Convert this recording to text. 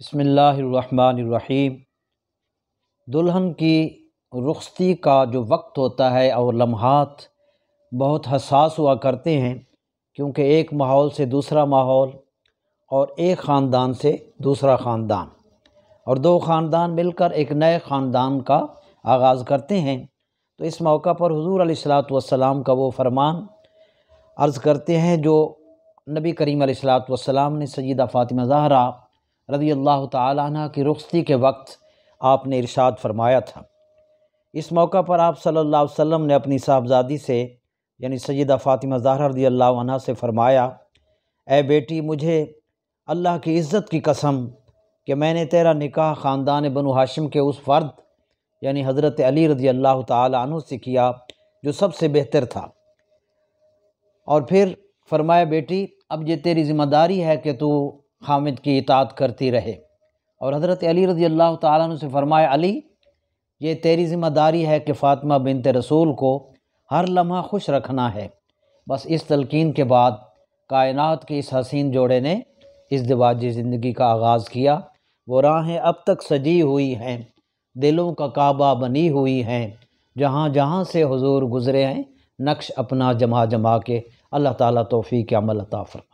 بسم اللہ الرحمن الرحیم دلہن کی رخصتی کا جو وقت ہوتا ہے اور لمحات بہت حساس ہوا کرتے ہیں کیونکہ ایک ماحول سے دوسرا ماحول اور ایک خاندان سے دوسرا خاندان اور دو خاندان مل کر ایک نئے خاندان کا آغاز کرتے ہیں تو اس موقع پر حضور علیہ السلاۃ والسلام کا وہ فرمان عرض کرتے ہیں جو نبی کریم علیہ السلاۃ والسلام نے سجیدہ فاطمہ زہرہ رضی اللہ تعالیٰ عنہ کی رخصتی کے وقت آپ نے ارشاد فرمایا تھا اس موقع پر آپ صلی اللہ علیہ وسلم نے اپنی صاحبزادی سے یعنی سیدہ فاطمہ زہرہ رضی اللہ عنہ سے فرمایا اے بیٹی مجھے اللہ کی عزت کی قسم کہ میں نے تیرا نکاح خاندان بنو ہاشم کے اس فرد یعنی حضرت علی رضی اللہ تعالیٰ عنہ سے کیا جو سب سے بہتر تھا اور پھر فرمایا بیٹی اب یہ تیری ذمہ داری ہے کہ تو حامد کی اطاعت کرتی رہے اور حضرت علی رضی اللہ تعالیٰ نے سے فرمایا علی یہ تیری ذمہ داری ہے کہ فاطمہ بنت رسول کو ہر لمحہ خوش رکھنا ہے بس اس تلقین کے بعد کائنات کے اس حسین جوڑے نے اس دواجی زندگی کا آغاز کیا وہ راہیں اب تک سجی ہوئی ہیں دلوں کا کعبہ بنی ہوئی ہیں جہاں جہاں سے حضور گزرے ہیں نقش اپنا جما جما کے اللہ تعالیٰ توفیق عمل عطا فرما